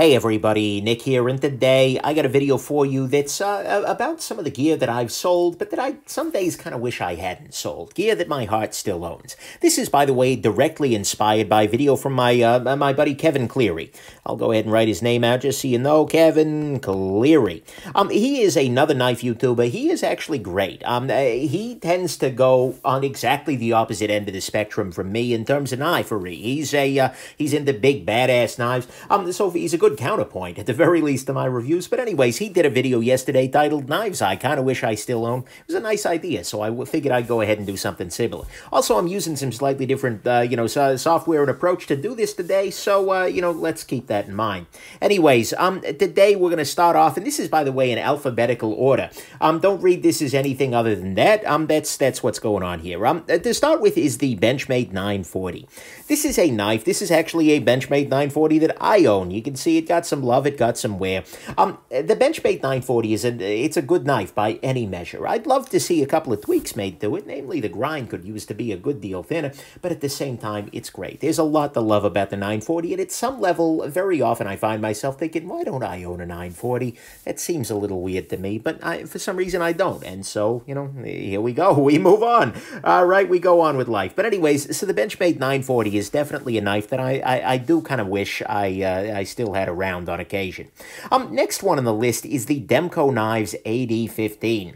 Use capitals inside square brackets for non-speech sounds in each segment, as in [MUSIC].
Hey everybody, Nick here, and today I got a video for you that's uh, about some of the gear that I've sold, but that I some days kind of wish I hadn't sold. Gear that my heart still owns. This is, by the way, directly inspired by video from my uh, my buddy Kevin Cleary. I'll go ahead and write his name out just so you know, Kevin Cleary. Um, he is another knife YouTuber. He is actually great. Um, eh, he tends to go on exactly the opposite end of the spectrum from me in terms of knifery. He's a uh, he's into big badass knives. Um, so he's a good good counterpoint, at the very least, to my reviews. But, anyways, he did a video yesterday titled Knives I Kinda Wish I Still Own. It was a nice idea, so I figured I'd go ahead and do something similar. Also, I'm using some slightly different, uh, you know, so software and approach to do this today, so, uh, you know, let's keep that in mind. Anyways, um, today we're going to start off, and this is, by the way, in alphabetical order. Um, don't read this as anything other than that. Um, that's, that's what's going on here. Um, uh, to start with is the Benchmade 940. This is a knife. This is actually a Benchmade 940 that I own. You can see it got some love. It got some wear. Um, the Benchmade 940 is a it's a good knife by any measure. I'd love to see a couple of tweaks made to it. Namely, the grind could use to be a good deal thinner, but at the same time, it's great. There's a lot to love about the 940, and at some level, very often I find myself thinking, why don't I own a 940? That seems a little weird to me, but I, for some reason I don't. And so, you know, here we go. [LAUGHS] We move on. All right, we go on with life. But anyways, so the Benchmade 940 is definitely a knife that I, I, I do kind of wish I, uh, I still had around on occasion. Um, next one on the list is the Demco Knives AD15.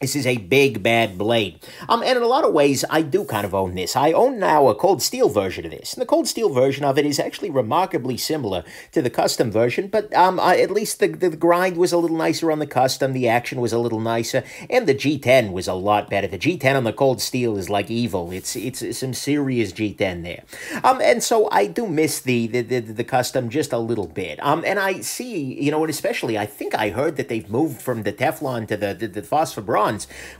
This is a big, bad blade. Um, and in a lot of ways, I do kind of own this. I own now a Cold Steel version of this. And the Cold Steel version of it is actually remarkably similar to the custom version, but um, at least the, the grind was a little nicer on the custom, the action was a little nicer, and the G10 was a lot better. The G10 on the Cold Steel is like evil. It's it's some serious G10 there. Um, and so I do miss the, the, the, the custom just a little bit. Um, and I see, you know, and especially I think I heard that they've moved from the Teflon to the, the, the phosphor bronze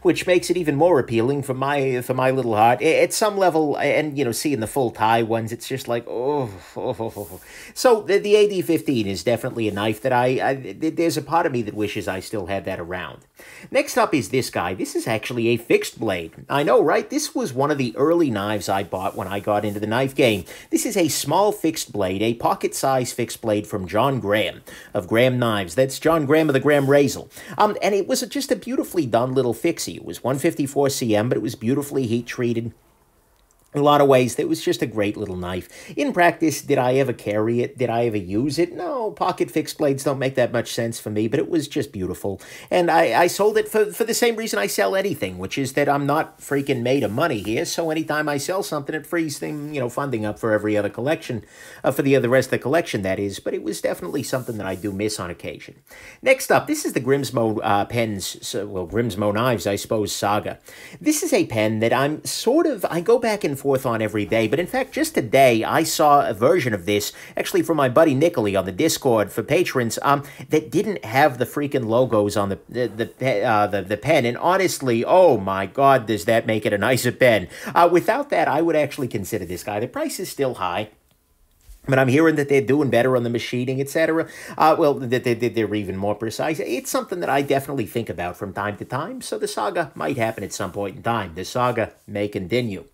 which makes it even more appealing for my for my little heart. At some level, and you know, seeing the full tie ones, it's just like oh. oh, oh, oh. oh. So the the AD fifteen is definitely a knife that I, I there's a part of me that wishes I still had that around. Next up is this guy. This is actually a fixed blade. I know, right? This was one of the early knives I bought when I got into the knife game. This is a small fixed blade, a pocket size fixed blade from John Graham of Graham Knives. That's John Graham of the Graham Razel. Um, and it was just a beautifully done little fixie. It was 154 cm, but it was beautifully heat treated a lot of ways that was just a great little knife. In practice, did I ever carry it? Did I ever use it? No, pocket fixed blades don't make that much sense for me, but it was just beautiful. And I, I sold it for, for the same reason I sell anything, which is that I'm not freaking made of money here. So anytime I sell something, it frees them, you know, funding up for every other collection, uh, for the other rest of the collection, that is. But it was definitely something that I do miss on occasion. Next up, this is the Grimsmo uh, pens, well, Grimsmo knives, I suppose, saga. This is a pen that I'm sort of, I go back and forth forth on every day. But in fact, just today, I saw a version of this, actually from my buddy Nicoli on the Discord for patrons, um, that didn't have the freaking logos on the the the, uh, the, the pen. And honestly, oh my God, does that make it a nicer pen? Uh, without that, I would actually consider this guy. The price is still high. But I'm hearing that they're doing better on the machining, etc. Uh, well, that they, they, they're even more precise. It's something that I definitely think about from time to time, so the saga might happen at some point in time. The saga may continue.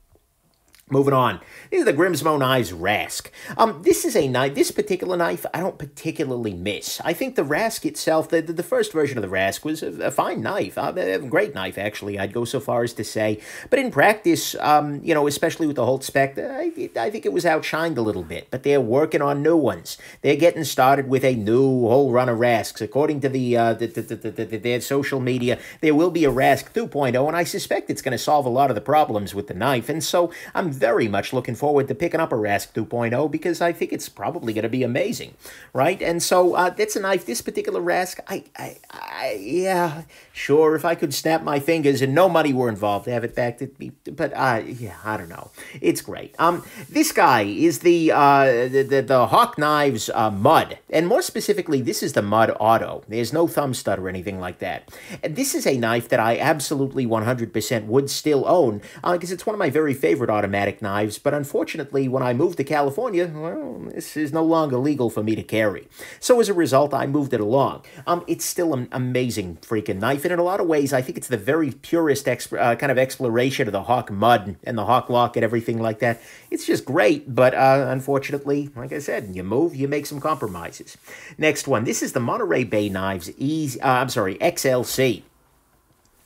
Moving on, these are the Grimsmo eyes Rask. Um, this is a knife. This particular knife, I don't particularly miss. I think the Rask itself, the, the, first version of the Rask was a, a fine knife, uh, a great knife actually. I'd go so far as to say, but in practice, um, you know, especially with the Holt spec, uh, I, I think it was outshined a little bit. But they're working on new ones. They're getting started with a new whole run of Rasks. According to the, uh, the, the, the, the their social media, there will be a Rask 2.0, and I suspect it's going to solve a lot of the problems with the knife. And so I'm very much looking forward to picking up a Rask 2.0 because I think it's probably going to be amazing, right? And so uh, that's a knife. This particular Rask, I, I, I, yeah, sure. If I could snap my fingers and no money were involved to have it back, to be, but uh, yeah, I don't know. It's great. Um, this guy is the uh, the, the, the Hawk Knives uh, Mud, and more specifically, this is the Mud Auto. There's no thumb stud or anything like that. And this is a knife that I absolutely 100% would still own because uh, it's one of my very favorite automatics automatic knives, but unfortunately, when I moved to California, well, this is no longer legal for me to carry. So as a result, I moved it along. Um, it's still an amazing freaking knife, and in a lot of ways, I think it's the very purest uh, kind of exploration of the Hawk Mud and the Hawk Lock and everything like that. It's just great, but uh, unfortunately, like I said, you move, you make some compromises. Next one. This is the Monterey Bay Knives Easy, uh, I'm sorry, XLC.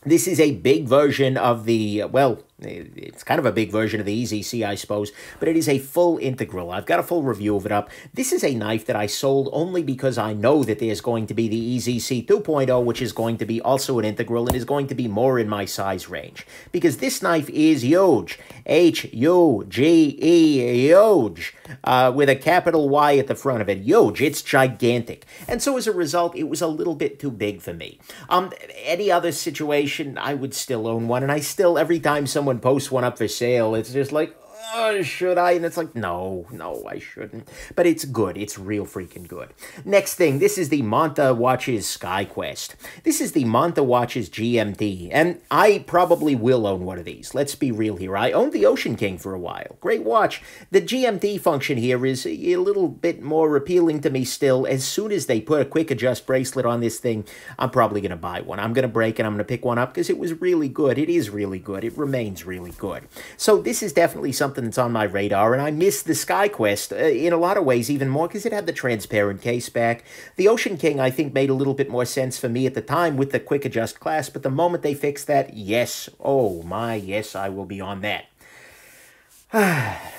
This is a big version of the, well, it's kind of a big version of the EZC, I suppose, but it is a full integral. I've got a full review of it up. This is a knife that I sold only because I know that there's going to be the EZC 2.0, which is going to be also an integral and is going to be more in my size range. Because this knife is huge. H-U-G-E, huge, uh, with a capital Y at the front of it. Huge, it's gigantic. And so as a result, it was a little bit too big for me. Um, any other situation, I would still own one, and I still, every time someone someone posts one up for sale, it's just like, oh, should I? And it's like, no, no, I shouldn't. But it's good. It's real freaking good. Next thing, this is the Monta Watches SkyQuest. This is the Monta Watches GMD, and I probably will own one of these. Let's be real here. I owned the Ocean King for a while. Great watch. The GMD function here is a little bit more appealing to me still. As soon as they put a quick adjust bracelet on this thing, I'm probably going to buy one. I'm going to break and I'm going to pick one up because it was really good. It is really good. It remains really good. So this is definitely something something that's on my radar, and I miss the Sky Quest uh, in a lot of ways even more because it had the transparent case back. The Ocean King, I think, made a little bit more sense for me at the time with the quick adjust class, but the moment they fixed that, yes, oh my, yes, I will be on that.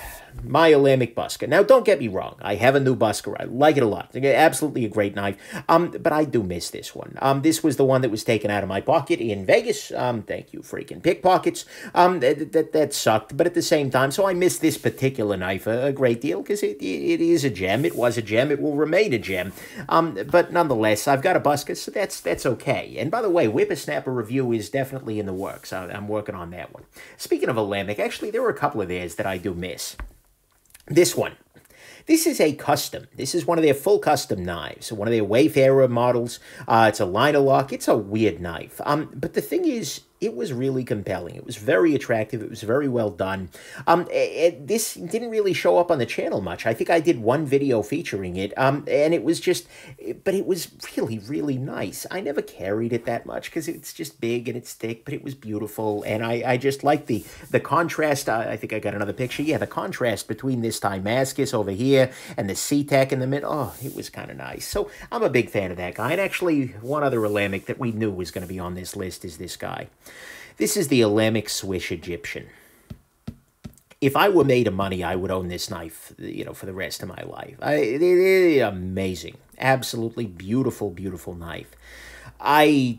[SIGHS] [SIGHS] my Alamic Busker. Now, don't get me wrong. I have a new Busker. I like it a lot. Absolutely a great knife. Um, but I do miss this one. Um, this was the one that was taken out of my pocket in Vegas. Um, thank you, freaking pickpockets. Um, that, that, that sucked. But at the same time, so I miss this particular knife a, a great deal because it, it is a gem. It was a gem. It will remain a gem. Um, but nonetheless, I've got a Busker, so that's that's okay. And by the way, Whippersnapper review is definitely in the works. I, I'm working on that one. Speaking of Alamic, actually, there were a couple of theirs that I do miss. This one. This is a custom. This is one of their full custom knives, one of their Wayfarer models. Uh, it's a liner lock. It's a weird knife. Um, but the thing is, it was really compelling. It was very attractive. It was very well done. Um, it, it, this didn't really show up on the channel much. I think I did one video featuring it, um, and it was just, but it was really, really nice. I never carried it that much because it's just big and it's thick, but it was beautiful, and I, I just like the the contrast. I, I, think I got another picture. Yeah, the contrast between this Timascus over here and the SeaTac in the middle. Oh, it was kind of nice. So I'm a big fan of that guy. And actually, one other Alamic that we knew was going to be on this list is this guy. This is the Alamic Swiss Egyptian. If I were made of money, I would own this knife, you know, for the rest of my life. I, it, it, amazing. Absolutely beautiful, beautiful knife. I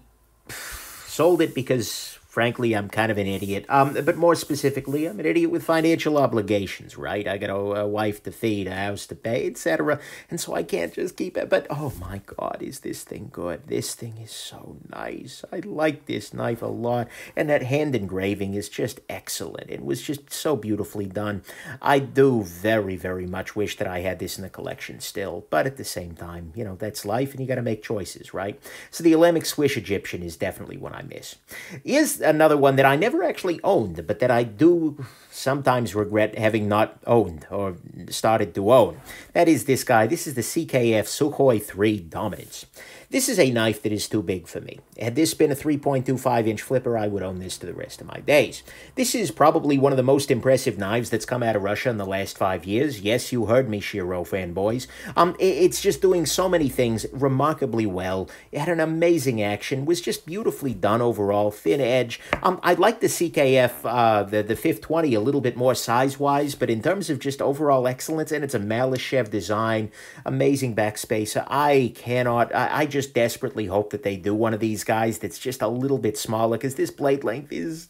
sold it because frankly, I'm kind of an idiot. Um, but more specifically, I'm an idiot with financial obligations, right? I got a, a wife to feed, a house to pay, etc. And so I can't just keep it. But oh my God, is this thing good? This thing is so nice. I like this knife a lot. And that hand engraving is just excellent. It was just so beautifully done. I do very, very much wish that I had this in the collection still. But at the same time, you know, that's life and you got to make choices, right? So the Islamic Swiss Egyptian is definitely one I miss. Is another one that I never actually owned, but that I do sometimes regret having not owned or started to own. That is this guy. This is the CKF Sukhoi 3 Dominance. This is a knife that is too big for me. Had this been a 3.25 inch flipper, I would own this to the rest of my days. This is probably one of the most impressive knives that's come out of Russia in the last five years. Yes, you heard me, Shiro fanboys. Um, it's just doing so many things remarkably well. It had an amazing action, was just beautifully done overall, thin edge. Um, I'd like the CKF, uh, the, the 520, a little bit more size-wise, but in terms of just overall excellence, and it's a Malishev design, amazing backspacer, I cannot, I, I just just desperately hope that they do one of these guys that's just a little bit smaller because this blade length is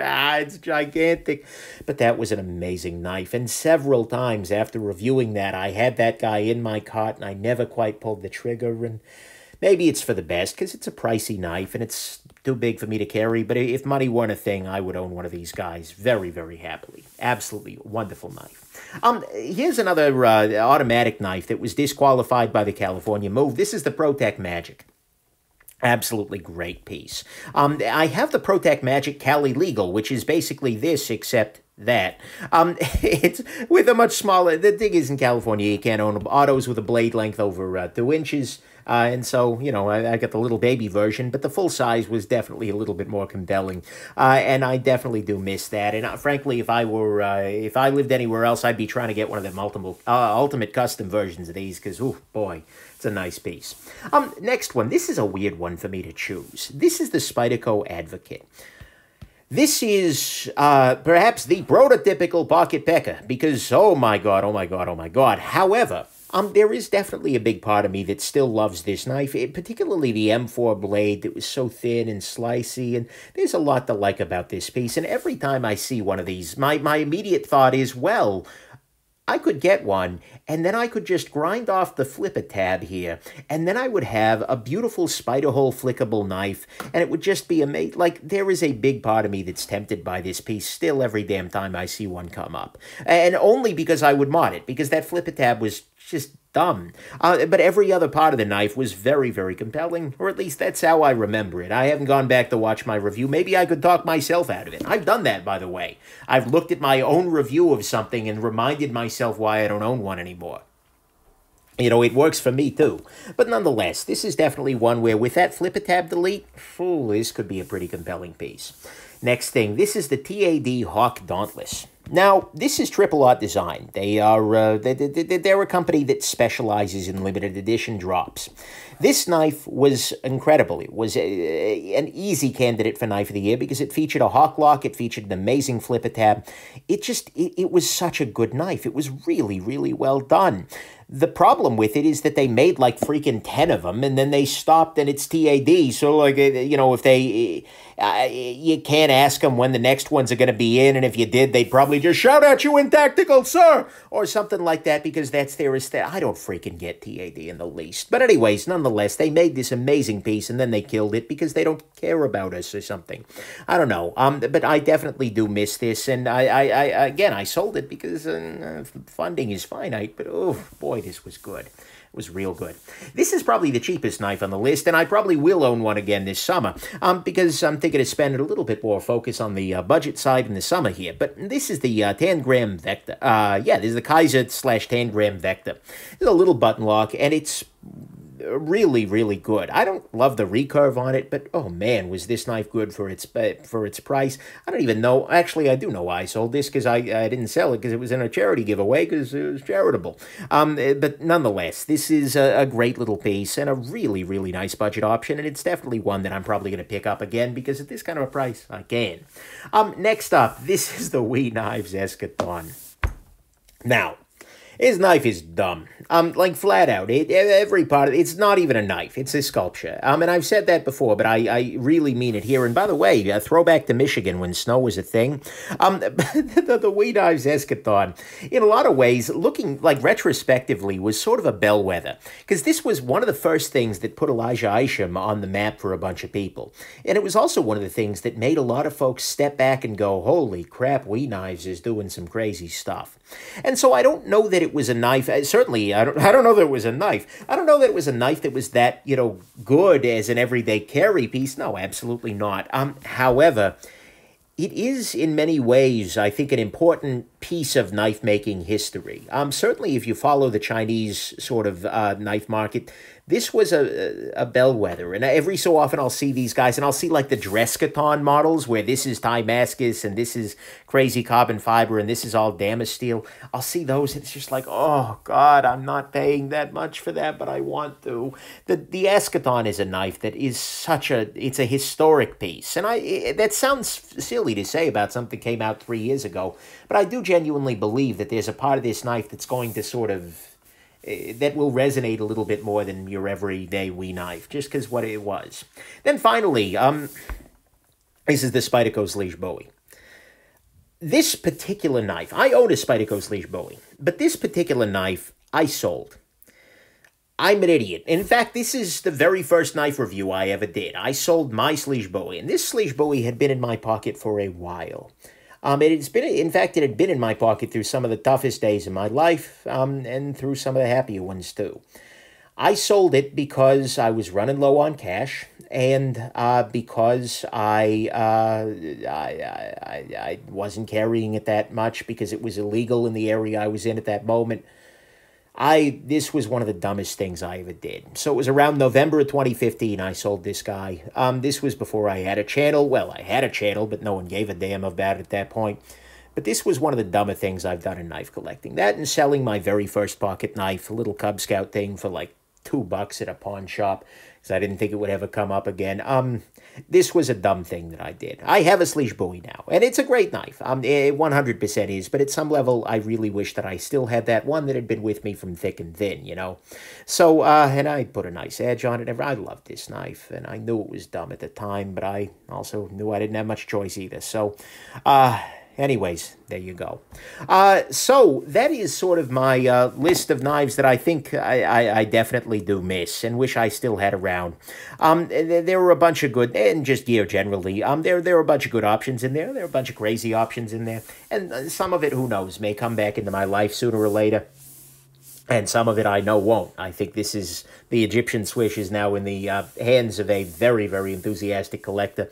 ah, it's gigantic. But that was an amazing knife. And several times after reviewing that, I had that guy in my cart and I never quite pulled the trigger. And Maybe it's for the best because it's a pricey knife and it's too big for me to carry. But if money weren't a thing, I would own one of these guys very, very happily. Absolutely wonderful knife. Um, here's another uh, automatic knife that was disqualified by the California move. This is the Protec Magic. Absolutely great piece. Um, I have the Protec Magic Cali Legal, which is basically this, except that. Um, [LAUGHS] it's with a much smaller. The thing is, in California, you can't own autos with a blade length over uh, two inches, uh, and so you know I, I, got the little baby version, but the full size was definitely a little bit more compelling, uh, and I definitely do miss that. And uh, frankly, if I were uh, if I lived anywhere else, I'd be trying to get one of the multiple uh, ultimate custom versions of these because oh boy, it's a nice piece. Um, next one. This is a weird one for me to choose. This is the Spyderco Advocate. This is uh, perhaps the prototypical pocket pecker because, oh my god, oh my god, oh my god. However, um, there is definitely a big part of me that still loves this knife, it, eh, particularly the M4 blade that was so thin and slicey, and there's a lot to like about this piece. And every time I see one of these, my, my immediate thought is, well, I could get one and then I could just grind off the flip a tab here, and then I would have a beautiful spider hole flickable knife, and it would just be amazing. Like, there is a big part of me that's tempted by this piece still every damn time I see one come up. And only because I would mod it, because that flip a tab was just thumb. Uh, but every other part of the knife was very, very compelling, or at least that's how I remember it. I haven't gone back to watch my review. Maybe I could talk myself out of it. I've done that, by the way. I've looked at my own review of something and reminded myself why I don't own one anymore. You know, it works for me too. But nonetheless, this is definitely one where with that flipper tab delete, ooh, this could be a pretty compelling piece. Next thing, this is the TAD Hawk Dauntless. Now, this is Triple Art Design. They are uh, they, they, they're a company that specializes in limited edition drops. This knife was incredible. It was a, a, an easy candidate for Knife of the Year because it featured a hawk lock, it featured an amazing flipper tab. It just, it, it was such a good knife. It was really, really well done. The problem with it is that they made like freaking 10 of them and then they stopped and it's TAD. So, like, you know, if they, uh, you can't ask them when the next ones are going to be in. And if you did, they'd probably just shout at you in tactical, sir, or something like that because that's their aesthetic. I don't freaking get TAD in the least. But, anyways, nonetheless, they made this amazing piece and then they killed it because they don't care about us or something. I don't know. Um, But I definitely do miss this. And I, I, I again, I sold it because uh, funding is finite, but oh, boy boy, this was good. It was real good. This is probably the cheapest knife on the list, and I probably will own one again this summer, um, because I'm thinking of spending a little bit more focus on the uh, budget side in the summer here. But this is the uh, Tangram Vector. Uh, yeah, this is the Kaiser slash Tangram Vector. It's a little button lock, and it's really, really good. I don't love the recurve on it, but oh man, was this knife good for its uh, for its price? I don't even know. Actually, I do know why I sold this because I, I didn't sell it because it was in a charity giveaway because it was charitable. Um, eh, but nonetheless, this is a, a, great little piece and a really, really nice budget option, and it's definitely one that I'm probably going to pick up again because at this kind of a price, I can. Um, next up, [LAUGHS] this is the Wee Knives Eschaton. Now, his knife is dumb. Um, like flat out. It, every part of it, it's not even a knife. It's a sculpture. Um, and I've said that before, but I, I really mean it here. And by the way, uh, throwback to Michigan when snow was a thing. Um, [LAUGHS] the, the, the Wee Dives Eschaton, in a lot of ways, looking like retrospectively, was sort of a bellwether because this was one of the first things that put Elijah Isham on the map for a bunch of people, and it was also one of the things that made a lot of folks step back and go, "Holy crap, Wee Knives is doing some crazy stuff." And so I don't know that it was a knife. Certainly, I don't. I don't know that it was a knife. I don't know that it was a knife that was that you know good as an everyday carry piece. No, absolutely not. Um, however. It is, in many ways, I think, an important piece of knife making history. Um, certainly, if you follow the Chinese sort of uh, knife market, this was a, a bellwether. And every so often I'll see these guys, and I'll see like the Dreskaton models where this is Timascus and this is crazy carbon fiber and this is all Damascus steel. I'll see those, and it's just like, oh God, I'm not paying that much for that, but I want to. The the Eschaton is a knife that is such a it's a historic piece, and I it, eh, that sounds silly to say about something came out three years ago, but I do genuinely believe that there's a part of this knife that's going to sort of Eh, that will resonate a little bit more than your everyday wee knife, just because what it was. Then finally, um, this is the Spydeco's Liege Bowie. This particular knife, I own a Spydeco's Liege Bowie, but this particular knife I sold. I'm an idiot. In fact, this is the very first knife review I ever did. I sold my Sleege Bowie, and this Sleege Bowie had been in my pocket for a while. Um, it has been, in fact, it had been in my pocket through some of the toughest days in my life um, and through some of the happier ones too. I sold it because I was running low on cash and uh, because I, uh, I, I, I wasn't carrying it that much because it was illegal in the area I was in at that moment. I this was one of the dumbest things I ever did. So it was around November of 2015 I sold this guy. Um, this was before I had a channel. Well, I had a channel, but no one gave a damn about it at that point. But this was one of the dumber things I've done in knife collecting. That and selling my very first pocket knife, a little Cub Scout thing for like two bucks at a pawn shop. So I didn't think it would ever come up again. Um, this was a dumb thing that I did. I have a Sleesh Bowie now, and it's a great knife. Um, it 100% is, but at some level, I really wish that I still had that one that had been with me from thick and thin, you know? So, uh, and I put a nice edge on it. I loved this knife, and I knew it was dumb at the time, but I also knew I didn't have much choice either. So, uh, anyways, there you go. Uh, so that is sort of my uh, list of knives that I think I, I, I, definitely do miss and wish I still had around. Um, there, there were a bunch of good, and just gear generally, um, there, there were a bunch of good options in there. There were a bunch of crazy options in there. And uh, some of it, who knows, may come back into my life sooner or later and some of it I know won't. I think this is the Egyptian swish is now in the uh, hands of a very, very enthusiastic collector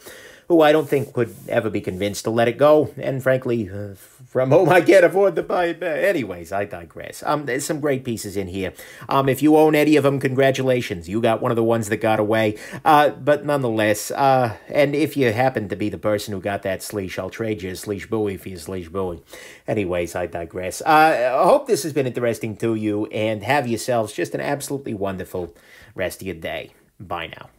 who I don't think could ever be convinced to let it go. And frankly, uh, from whom I can't afford to buy it back. Anyways, I digress. Um, there's some great pieces in here. Um, if you own any of them, congratulations. You got one of the ones that got away. Uh, but nonetheless, uh, and if you happen to be the person who got that sleesh, I'll trade you a sleesh buoy for your sleesh buoy. Anyways, I digress. Uh, I hope this has been interesting to you, and have yourselves just an absolutely wonderful rest of your day. Bye now.